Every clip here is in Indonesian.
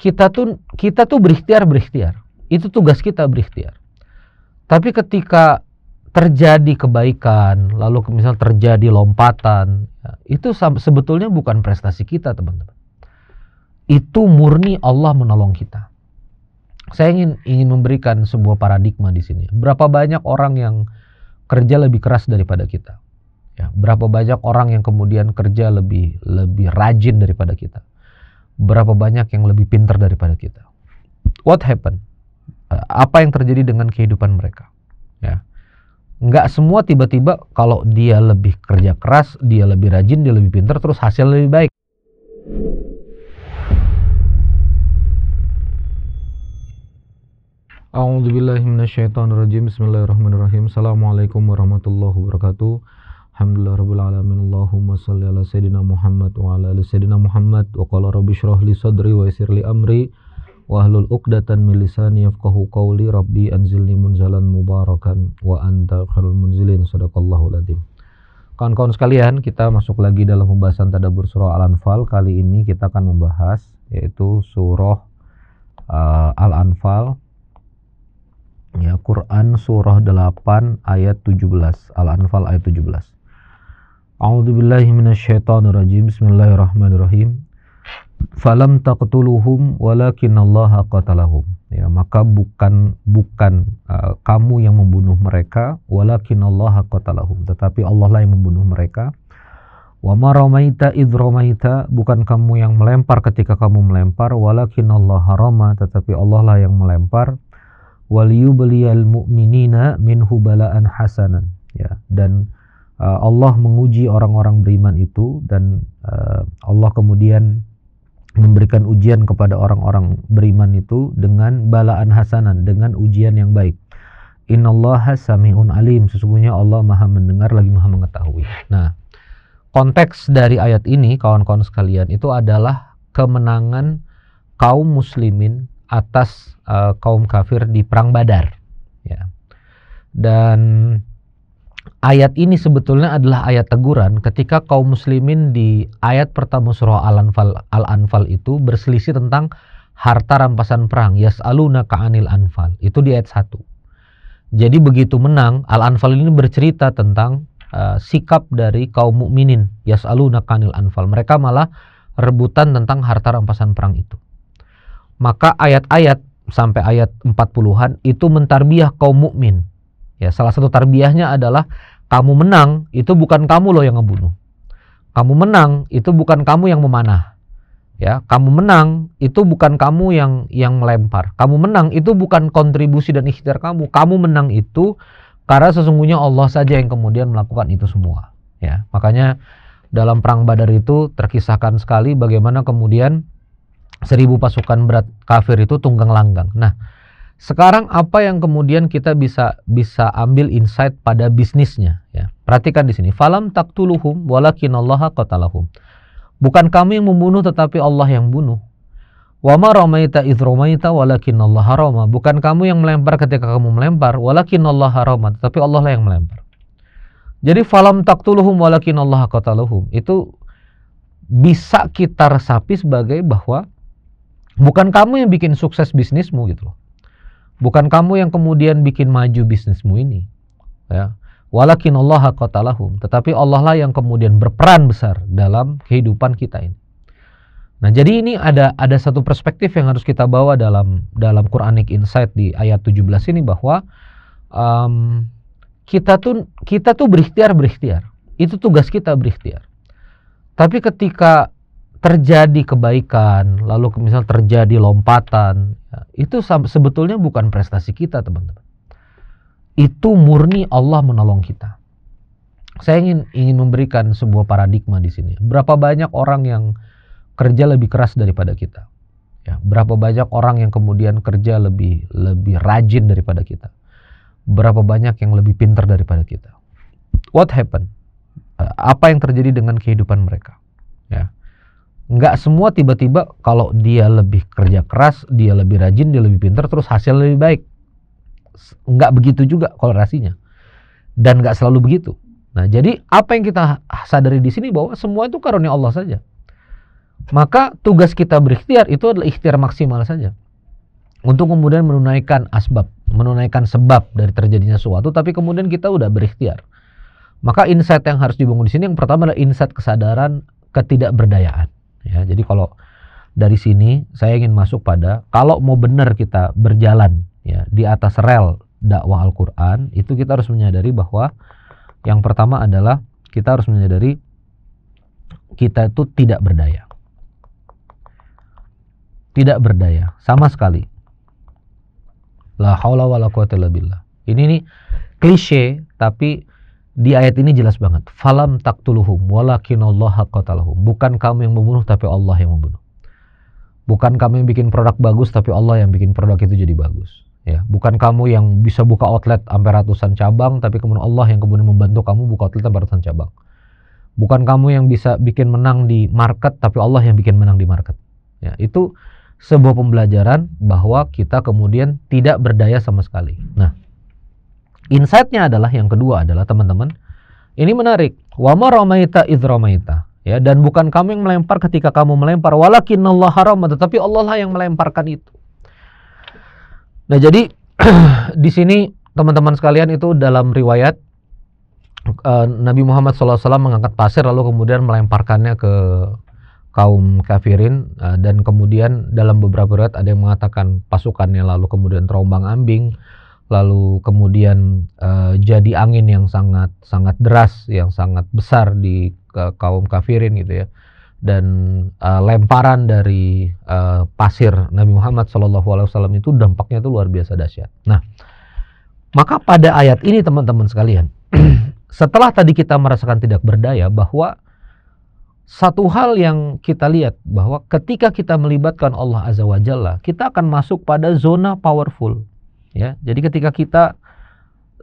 kita tuh kita tuh berikhtiar berikhtiar. Itu tugas kita berikhtiar. Tapi ketika terjadi kebaikan, lalu misal terjadi lompatan, ya, itu sebetulnya bukan prestasi kita, teman-teman. Itu murni Allah menolong kita. Saya ingin ingin memberikan sebuah paradigma di sini. Berapa banyak orang yang kerja lebih keras daripada kita? Ya, berapa banyak orang yang kemudian kerja lebih lebih rajin daripada kita? berapa banyak yang lebih pintar daripada kita. What happened? Eh, apa yang terjadi dengan kehidupan mereka? Ya. Nggak semua tiba-tiba kalau dia lebih kerja keras, dia lebih rajin, dia lebih pintar, terus hasil lebih baik. Bismillahirrahmanirrahim Assalamualaikum warahmatullahi wabarakatuh Alhamdulillah rabbil alamin Allahumma salli ala sayyidina Muhammad wa ala ala sayyidina Muhammad wa qala rabbi shrah li sadri wa yassir li amri wa ahlul uqdatan min lisani yafqahu qawli rabbi anzilni munzalan mubarakan wa anta khairul munzilin sadaqallahu ladim Kawan-kawan sekalian, kita masuk lagi dalam pembahasan tadabur surah Al-Anfal. Kali ini kita akan membahas yaitu surah uh, Al-Anfal ya Quran surah 8 ayat 17 Al-Anfal ayat 17 A'udzu billahi rajim. Bismillahirrahmanirrahim Falam taqtuluhum walakinallaha qatalahum ya maka bukan bukan uh, kamu yang membunuh mereka walakinallaha qatalahum tetapi Allah lah yang membunuh mereka wa maramaita id ramaita bukan kamu yang melempar ketika kamu melempar walakinallaha rama tetapi Allah lah yang melempar waliyubliyal mu'minina minhu balaan hasanan ya dan Eh, Allah menguji orang-orang beriman itu dan eh, Allah kemudian memberikan ujian kepada orang-orang beriman itu dengan balaan hasanan, dengan ujian yang baik. Innallaha sami'un alim. Sesungguhnya Allah Maha mendengar lagi Maha mengetahui. Nah, konteks dari ayat ini kawan-kawan sekalian itu adalah kemenangan kaum muslimin atas uh, kaum kafir di perang Badar ya. Dan ayat ini sebetulnya adalah ayat teguran ketika kaum muslimin di ayat pertama surah Al-Anfal Al-Anfal itu berselisih tentang harta rampasan perang yas'aluna ka'anil anfal itu di ayat 1. Jadi begitu menang Al-Anfal ini bercerita tentang uh, sikap dari kaum mukminin yas'aluna ka'anil anfal. Mereka malah rebutan tentang harta rampasan perang itu. Maka ayat-ayat sampai ayat 40-an itu mentarbiah kaum mukmin. Ya, salah satu tarbiyahnya adalah kamu menang itu bukan kamu loh yang ngebunuh. Kamu menang itu bukan kamu yang memanah. Ya, kamu menang itu bukan kamu yang yang melempar. Kamu menang itu bukan kontribusi dan ikhtiar kamu. Kamu menang itu karena sesungguhnya Allah saja yang kemudian melakukan itu semua. Ya, makanya dalam perang Badar itu terkisahkan sekali bagaimana kemudian seribu pasukan berat kafir itu tunggang langgang. Nah, sekarang apa yang kemudian kita bisa bisa ambil insight pada bisnisnya ya. Perhatikan di sini, falam taktuluhum walakin allah qatalahum. Bukan kamu yang membunuh tetapi Allah yang bunuh. Wa ma ramaita idh ramaita Allah Bukan kamu yang melempar ketika kamu melempar, walakin rama, tetapi Allah lah yang melempar. Jadi falam taktuluhum walakin allah qataluhum. Itu bisa kita resapi sebagai bahwa bukan kamu yang bikin sukses bisnismu gitu loh Bukan kamu yang kemudian bikin maju bisnismu ini. Ya. Walakin Allah qatalahum. Tetapi Allah lah yang kemudian berperan besar dalam kehidupan kita ini. Nah, jadi ini ada ada satu perspektif yang harus kita bawa dalam dalam Quranic Insight di ayat 17 ini bahwa um, kita tuh kita tuh berikhtiar berikhtiar. Itu tugas kita berikhtiar. Tapi ketika terjadi kebaikan, lalu misal terjadi lompatan, ya, itu sebetulnya bukan prestasi kita, teman-teman. Itu murni Allah menolong kita. Saya ingin ingin memberikan sebuah paradigma di sini. Berapa banyak orang yang kerja lebih keras daripada kita? Ya, berapa banyak orang yang kemudian kerja lebih lebih rajin daripada kita? Berapa banyak yang lebih pintar daripada kita? What happened? Apa yang terjadi dengan kehidupan mereka? nggak semua tiba-tiba kalau dia lebih kerja keras, dia lebih rajin, dia lebih pintar, terus hasil lebih baik. Nggak begitu juga korelasinya. Dan nggak selalu begitu. Nah, jadi apa yang kita sadari di sini bahwa semua itu karunia Allah saja. Maka tugas kita berikhtiar itu adalah ikhtiar maksimal saja. Untuk kemudian menunaikan asbab, menunaikan sebab dari terjadinya suatu tapi kemudian kita udah berikhtiar. Maka insight yang harus dibangun di sini yang pertama adalah insight kesadaran ketidakberdayaan Ya, jadi kalau dari sini saya ingin masuk pada kalau mau benar kita berjalan ya di atas rel dakwah Al-Qur'an itu kita harus menyadari bahwa yang pertama adalah kita harus menyadari kita itu tidak berdaya. Tidak berdaya sama sekali. La haula wala quwata illa billah. Ini nih klise tapi di ayat ini jelas banget. Falam taktuluhum walakinallaha qatalahum. Bukan kamu yang membunuh tapi Allah yang membunuh. Bukan kamu yang bikin produk bagus tapi Allah yang bikin produk itu jadi bagus. Ya, bukan kamu yang bisa buka outlet sampai ratusan cabang tapi kemudian Allah yang kemudian membantu kamu buka outlet sampai ratusan cabang. Bukan kamu yang bisa bikin menang di market tapi Allah yang bikin menang di market. Ya, itu sebuah pembelajaran bahwa kita kemudian tidak berdaya sama sekali. Nah, Insightnya adalah yang kedua adalah teman-teman, ini menarik. Wama romaita id romaita. Ya, dan bukan kamu yang melempar ketika kamu melempar. Walakin Allah haram, tetapi Allah lah yang melemparkan itu. Nah jadi di sini teman-teman sekalian itu dalam riwayat eh, Nabi Muhammad SAW mengangkat pasir lalu kemudian melemparkannya ke kaum kafirin eh, dan kemudian dalam beberapa riwayat ada yang mengatakan pasukannya lalu kemudian terombang ambing lalu kemudian uh, jadi angin yang sangat sangat deras yang sangat besar di uh, kaum kafirin gitu ya dan uh, lemparan dari uh, pasir Nabi Muhammad SAW itu dampaknya itu luar biasa dahsyat. Nah, maka pada ayat ini teman-teman sekalian, setelah tadi kita merasakan tidak berdaya bahwa satu hal yang kita lihat bahwa ketika kita melibatkan Allah Azza wa Jalla, kita akan masuk pada zona powerful. Ya, jadi ketika kita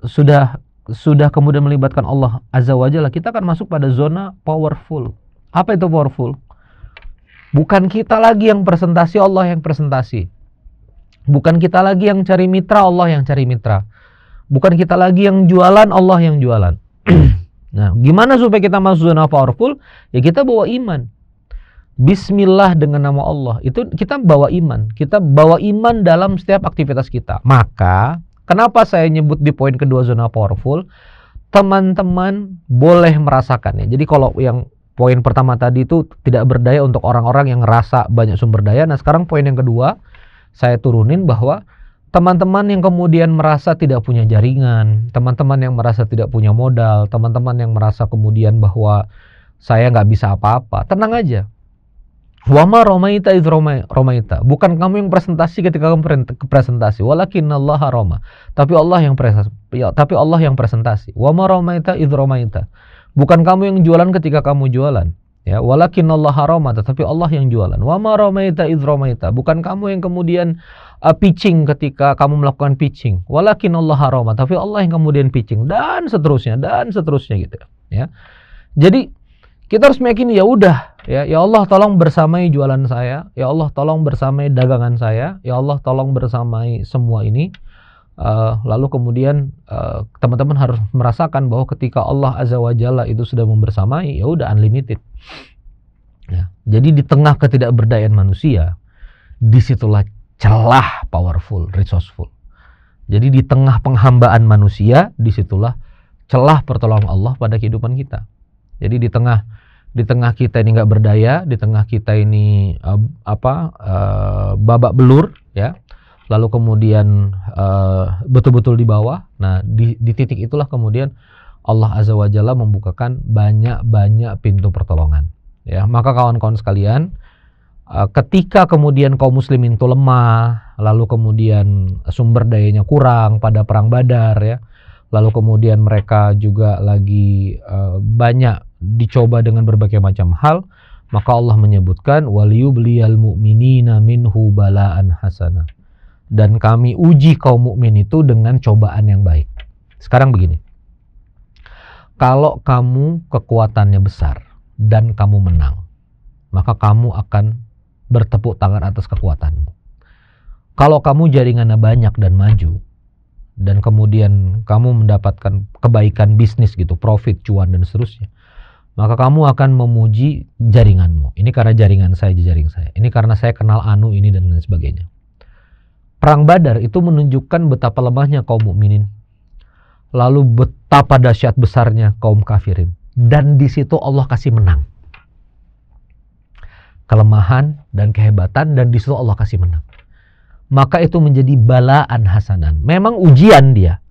sudah sudah kemudian melibatkan Allah Azza wajalla kita akan masuk pada zona powerful. Apa itu powerful? Bukan kita lagi yang presentasi, Allah yang presentasi. Bukan kita lagi yang cari mitra, Allah yang cari mitra. Bukan kita lagi yang jualan, Allah yang jualan. nah, gimana supaya kita masuk zona powerful? Ya kita bawa iman. Bismillah dengan nama Allah itu kita bawa iman, kita bawa iman dalam setiap aktivitas kita. Maka kenapa saya nyebut di poin kedua zona powerful? Teman-teman boleh merasakannya. Jadi kalau yang poin pertama tadi itu tidak berdaya untuk orang-orang yang ngerasa banyak sumber daya. Nah sekarang poin yang kedua saya turunin bahwa teman-teman yang kemudian merasa tidak punya jaringan, teman-teman yang merasa tidak punya modal, teman-teman yang merasa kemudian bahwa saya nggak bisa apa-apa, tenang aja Wama romaita iz romaita. Bukan kamu yang presentasi ketika kamu presentasi. Walakin Allah roma. Tapi Allah yang presentasi. Ya, tapi Allah yang presentasi. Wama romaita iz romaita. Bukan kamu yang jualan ketika kamu jualan. Ya, walakin Allah haroma, Tetapi Allah yang jualan. Wama romaita iz romaita. Bukan kamu yang kemudian uh, pitching ketika kamu melakukan pitching. Walakin Allah haroma, Tapi Allah yang kemudian pitching dan seterusnya dan seterusnya gitu. Ya. ya. Jadi kita harus meyakini ya udah ya ya Allah tolong bersamai jualan saya ya Allah tolong bersamai dagangan saya ya Allah tolong bersamai semua ini uh, lalu kemudian eh, teman-teman uh, harus merasakan bahwa ketika Allah azza wajalla itu sudah membersamai ya udah unlimited ya. jadi di tengah ketidakberdayaan manusia disitulah celah powerful resourceful jadi di tengah penghambaan manusia disitulah celah pertolongan Allah pada kehidupan kita jadi di tengah di tengah kita ini nggak berdaya, di tengah kita ini uh, apa uh, babak belur ya. Lalu kemudian betul eh, betul-betul di bawah. Nah, di, di titik itulah kemudian Allah Azza wa Jalla membukakan banyak-banyak pintu pertolongan. Ya, maka kawan-kawan sekalian, uh, ketika kemudian kaum muslimin itu lemah, lalu kemudian sumber dayanya kurang pada perang Badar ya. Lalu kemudian mereka juga lagi uh, banyak dicoba dengan berbagai macam hal, maka Allah menyebutkan waliu waliyubliyal mu'minina minhu balaan hasana. Dan kami uji kaum mukmin itu dengan cobaan yang baik. Sekarang begini. Kalau kamu kekuatannya besar dan kamu menang, maka kamu akan bertepuk tangan atas kekuatanmu. Kalau kamu jaringannya banyak dan maju, dan kemudian kamu mendapatkan kebaikan bisnis gitu, profit, cuan dan seterusnya, maka kamu akan memuji jaringanmu. Ini karena jaringan saya, jaring saya. Ini karena saya kenal Anu ini dan lain sebagainya. Perang Badar itu menunjukkan betapa lemahnya kaum mukminin, lalu betapa dahsyat besarnya kaum kafirin. Dan di situ Allah kasih menang. Kelemahan dan kehebatan dan di situ Allah kasih menang. Maka itu menjadi balaan hasanan. Memang ujian dia.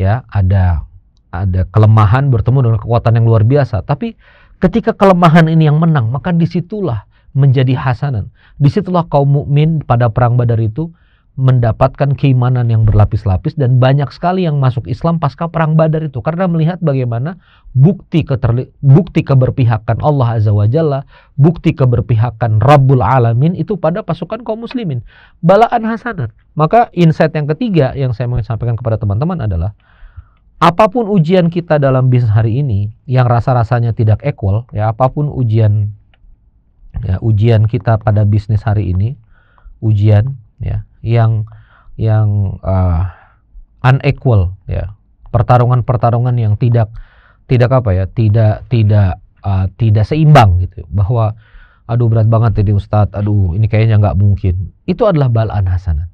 Ya, ada ada kelemahan bertemu dengan kekuatan yang luar biasa. Tapi ketika kelemahan ini yang menang, maka disitulah menjadi hasanan. Disitulah kaum mukmin pada perang Badar itu mendapatkan keimanan yang berlapis-lapis dan banyak sekali yang masuk Islam pasca perang Badar itu karena melihat bagaimana bukti keterli bukti keberpihakan Allah Azza wa Jalla, bukti keberpihakan Rabbul Alamin itu pada pasukan kaum muslimin. Balaan hasanan. Maka insight yang ketiga yang saya mau sampaikan kepada teman-teman adalah apapun ujian kita dalam bisnis hari ini yang rasa-rasanya tidak equal, ya apapun ujian ya, ujian kita pada bisnis hari ini, ujian ya yang yang uh, unequal ya, pertarungan-pertarungan yang tidak tidak apa ya, tidak tidak uh, tidak seimbang gitu. Bahwa aduh berat banget ini Ustadz, aduh ini kayaknya nggak mungkin. Itu adalah balaan hasanah.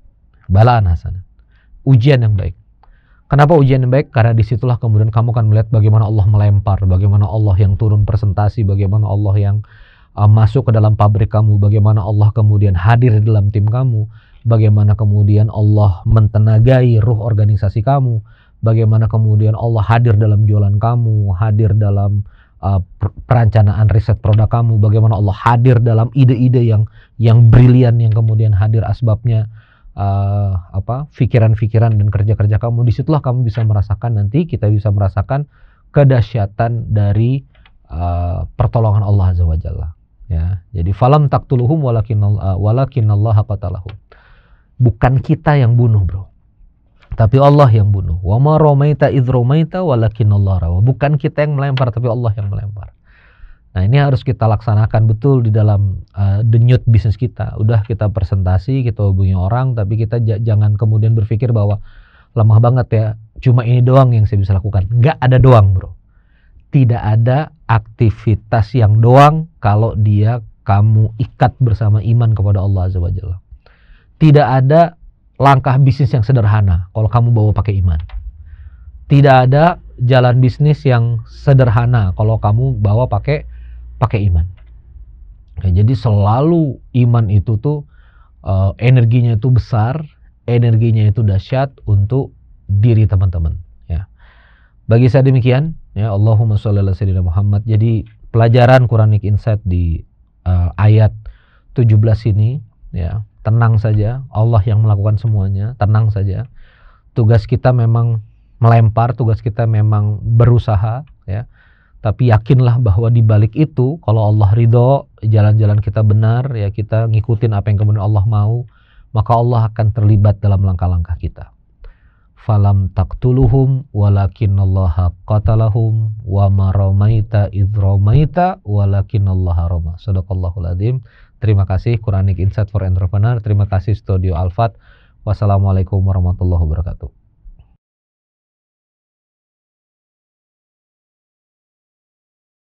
Balaan hasanah. Ujian yang baik. Kenapa ujian yang baik? Karena disitulah kemudian kamu akan melihat bagaimana Allah melempar, bagaimana Allah yang turun presentasi, bagaimana Allah yang uh, masuk ke dalam pabrik kamu, bagaimana Allah kemudian hadir di dalam tim kamu, bagaimana kemudian Allah mentenagai ruh organisasi kamu, bagaimana kemudian Allah hadir dalam jualan kamu, hadir dalam uh, perencanaan riset produk kamu, bagaimana Allah hadir dalam ide-ide yang yang brilian yang kemudian hadir asbabnya uh, apa pikiran-pikiran dan kerja-kerja kamu disitulah kamu bisa merasakan nanti kita bisa merasakan kedahsyatan dari uh, pertolongan Allah azza wajalla ya jadi falam taktuluhum walakin eh, walakin Allah qatalahum bukan kita yang bunuh bro tapi Allah yang bunuh wa ma romaita idromaita walakin Allah rawa bukan kita yang melempar tapi Allah yang melempar Nah ini harus kita laksanakan betul di dalam uh, eh, bisnis kita. Udah kita presentasi, kita hubungi orang, tapi kita jangan kemudian berpikir bahwa lemah banget ya, cuma ini doang yang saya bisa lakukan. Nggak ada doang bro. Tidak ada aktivitas yang doang kalau dia kamu ikat bersama iman kepada Allah Azza wa Jalla. Tidak ada langkah bisnis yang sederhana kalau kamu bawa pakai iman. Tidak ada jalan bisnis yang sederhana kalau kamu bawa pakai pakai iman. Ya, jadi selalu iman itu tuh uh, energinya itu besar, energinya itu dahsyat untuk diri teman-teman. Ya. Bagi saya demikian, ya Allahumma sholli ala sayyidina Muhammad. Jadi pelajaran Quranic Insight di uh, ayat 17 ini, ya tenang saja, Allah yang melakukan semuanya, tenang saja. Tugas kita memang melempar, tugas kita memang berusaha, ya. Tapi yakinlah bahwa di balik itu, kalau Allah ridho, jalan-jalan kita benar, ya kita ngikutin apa yang kemudian Allah mau, maka Allah akan terlibat dalam langkah-langkah kita. Falam taktuluhum walakin Allah qatalahum wa maramaita walakin Allah roma. Sadaqallahul azim Terima kasih Quranic Insight for Entrepreneur. Terima kasih Studio Alfat. Wassalamualaikum warahmatullahi wabarakatuh.